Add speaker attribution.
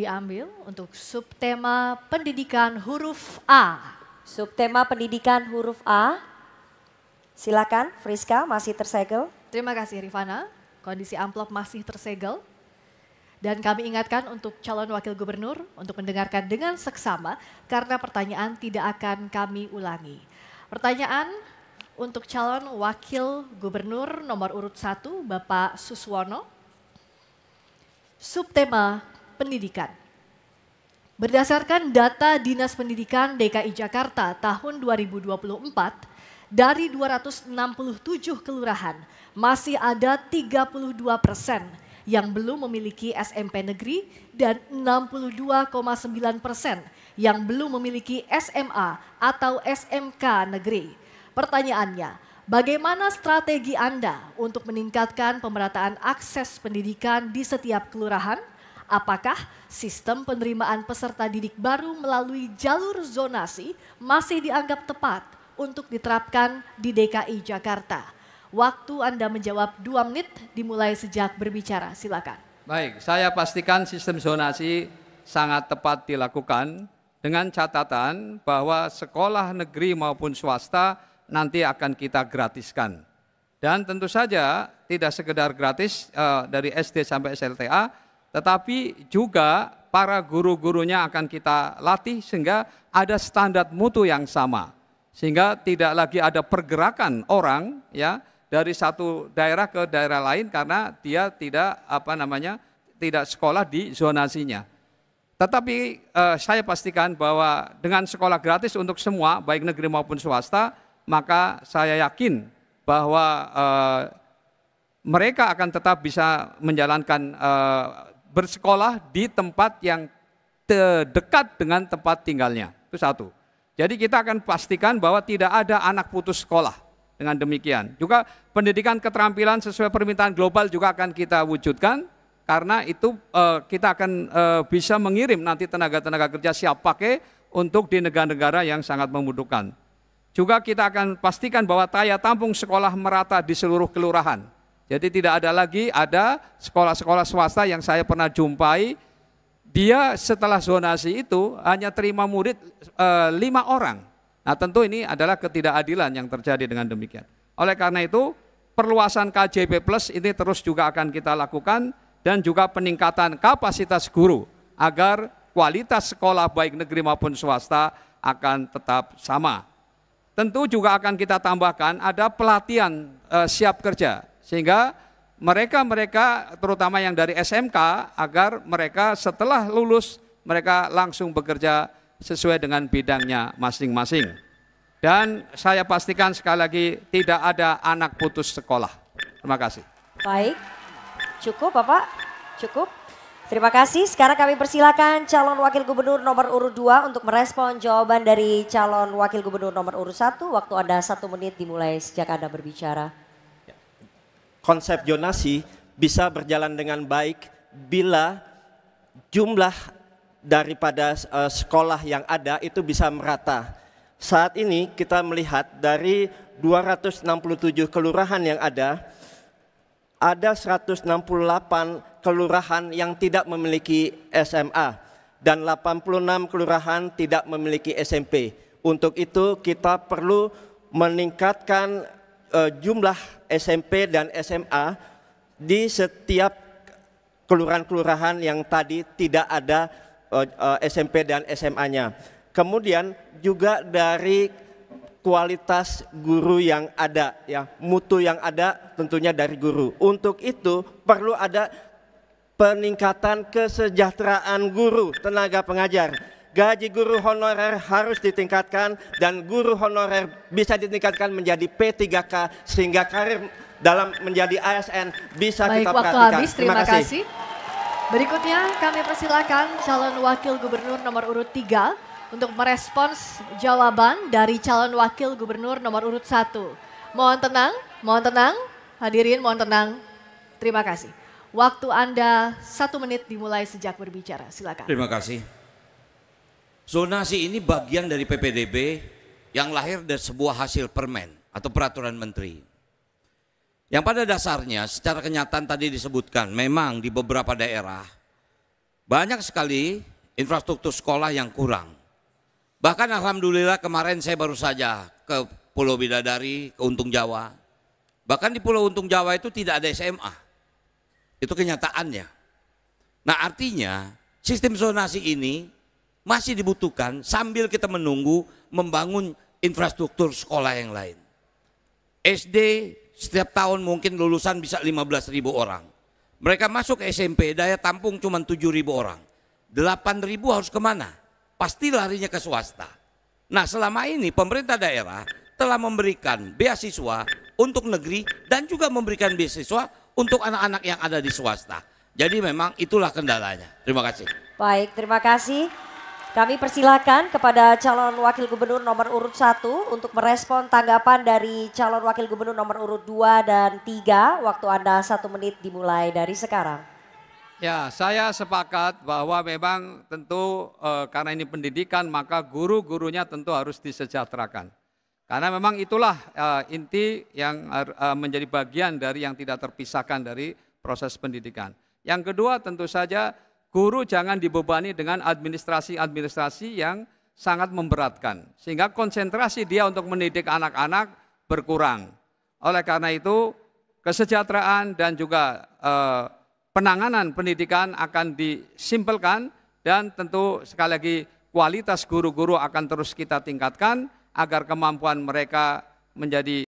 Speaker 1: diambil untuk subtema pendidikan huruf A. Subtema pendidikan huruf A. Silakan Friska masih tersegel. Terima kasih Rifana. Kondisi amplop masih tersegel. Dan kami ingatkan untuk calon wakil gubernur untuk mendengarkan dengan seksama karena pertanyaan tidak akan kami ulangi. Pertanyaan untuk calon wakil gubernur nomor urut 1 Bapak Suswono. Subtema pendidikan. Berdasarkan data Dinas Pendidikan DKI Jakarta tahun 2024, dari 267 kelurahan masih ada 32 persen yang belum memiliki SMP negeri dan 62,9 persen yang belum memiliki SMA atau SMK negeri. Pertanyaannya, bagaimana strategi Anda untuk meningkatkan pemerataan akses pendidikan di setiap kelurahan? Apakah sistem penerimaan peserta didik baru melalui jalur zonasi masih dianggap tepat untuk diterapkan di DKI Jakarta? Waktu Anda menjawab dua menit dimulai sejak berbicara. Silakan.
Speaker 2: Baik, saya pastikan sistem zonasi sangat tepat dilakukan dengan catatan bahwa sekolah negeri maupun swasta nanti akan kita gratiskan. Dan tentu saja tidak sekedar gratis eh, dari SD sampai SLTA, tetapi juga para guru-gurunya akan kita latih sehingga ada standar mutu yang sama. Sehingga tidak lagi ada pergerakan orang ya dari satu daerah ke daerah lain karena dia tidak apa namanya tidak sekolah di zonasinya. Tetapi eh, saya pastikan bahwa dengan sekolah gratis untuk semua baik negeri maupun swasta, maka saya yakin bahwa eh, mereka akan tetap bisa menjalankan eh, bersekolah di tempat yang terdekat dengan tempat tinggalnya. Itu satu. Jadi kita akan pastikan bahwa tidak ada anak putus sekolah dengan demikian. Juga pendidikan keterampilan sesuai permintaan global juga akan kita wujudkan karena itu uh, kita akan uh, bisa mengirim nanti tenaga-tenaga kerja siap pakai untuk di negara-negara yang sangat membutuhkan. Juga kita akan pastikan bahwa daya tampung sekolah merata di seluruh kelurahan jadi tidak ada lagi ada sekolah-sekolah swasta yang saya pernah jumpai dia setelah zonasi itu hanya terima murid e, lima orang. Nah tentu ini adalah ketidakadilan yang terjadi dengan demikian. Oleh karena itu perluasan KJP Plus ini terus juga akan kita lakukan dan juga peningkatan kapasitas guru agar kualitas sekolah baik negeri maupun swasta akan tetap sama. Tentu juga akan kita tambahkan ada pelatihan e, siap kerja sehingga mereka-mereka terutama yang dari SMK agar mereka setelah lulus mereka langsung bekerja sesuai dengan bidangnya masing-masing. Dan saya pastikan sekali lagi tidak ada anak putus sekolah. Terima kasih.
Speaker 1: Baik, cukup Bapak, cukup. Terima kasih. Sekarang kami persilakan calon wakil gubernur nomor urut 2 untuk merespon jawaban dari calon wakil gubernur nomor urut 1. Waktu Anda satu menit dimulai sejak Anda berbicara
Speaker 3: konsep jonasi bisa berjalan dengan baik bila jumlah daripada uh, sekolah yang ada itu bisa merata. Saat ini kita melihat dari 267 kelurahan yang ada, ada 168 kelurahan yang tidak memiliki SMA dan 86 kelurahan tidak memiliki SMP. Untuk itu kita perlu meningkatkan uh, jumlah SMP dan SMA di setiap kelurahan-kelurahan yang tadi tidak ada uh, eh, uh, eh, SMP dan SMA-nya. Kemudian juga dari kualitas guru yang ada ya, mutu yang ada tentunya dari guru. Untuk itu perlu ada peningkatan kesejahteraan guru, tenaga pengajar gaji guru honorer harus ditingkatkan dan guru honorer bisa ditingkatkan menjadi P3K sehingga karir dalam menjadi ASN bisa Baik, kita waktu Habis, terima, terima kasih. kasih.
Speaker 1: Berikutnya kami persilakan calon wakil gubernur nomor urut 3 untuk merespons jawaban dari calon wakil gubernur nomor urut 1. Mohon tenang, mohon tenang, hadirin mohon tenang. Terima kasih. Waktu Anda satu menit dimulai sejak berbicara, silakan.
Speaker 4: Terima kasih. Zonasi ini bagian dari PPDB yang lahir dari sebuah hasil permen atau peraturan menteri. Yang pada dasarnya secara kenyataan tadi disebutkan memang di beberapa daerah banyak sekali infrastruktur sekolah yang kurang. Bahkan alhamdulillah kemarin saya baru saja ke Pulau Bidadari, ke Untung Jawa. Bahkan di Pulau Untung Jawa itu tidak ada SMA. Itu kenyataannya. Nah artinya sistem zonasi ini masih dibutuhkan sambil kita menunggu membangun infrastruktur sekolah yang lain. SD setiap tahun mungkin lulusan bisa belas ribu orang. Mereka masuk SMP daya tampung cuma tujuh ribu orang. delapan ribu harus kemana? Pasti larinya ke swasta. Nah selama ini pemerintah daerah telah memberikan beasiswa untuk negeri dan juga memberikan beasiswa untuk anak-anak yang ada di swasta. Jadi memang itulah kendalanya. Terima kasih.
Speaker 1: Baik, terima kasih. Kami persilakan kepada calon wakil gubernur nomor urut 1 untuk merespon tanggapan dari calon wakil gubernur nomor urut 2 dan 3. Waktu Anda satu menit dimulai dari sekarang.
Speaker 2: Ya, saya sepakat bahwa memang tentu e, karena ini pendidikan maka guru-gurunya tentu harus disejahterakan. Karena memang itulah e, inti yang e, menjadi bagian dari yang tidak terpisahkan dari proses pendidikan. Yang kedua tentu saja guru jangan dibebani dengan administrasi-administrasi yang sangat memberatkan. Sehingga konsentrasi dia untuk mendidik anak-anak berkurang. Oleh karena itu, kesejahteraan dan juga eh, penanganan pendidikan akan disimpelkan dan tentu sekali lagi kualitas guru-guru akan terus kita tingkatkan agar kemampuan mereka menjadi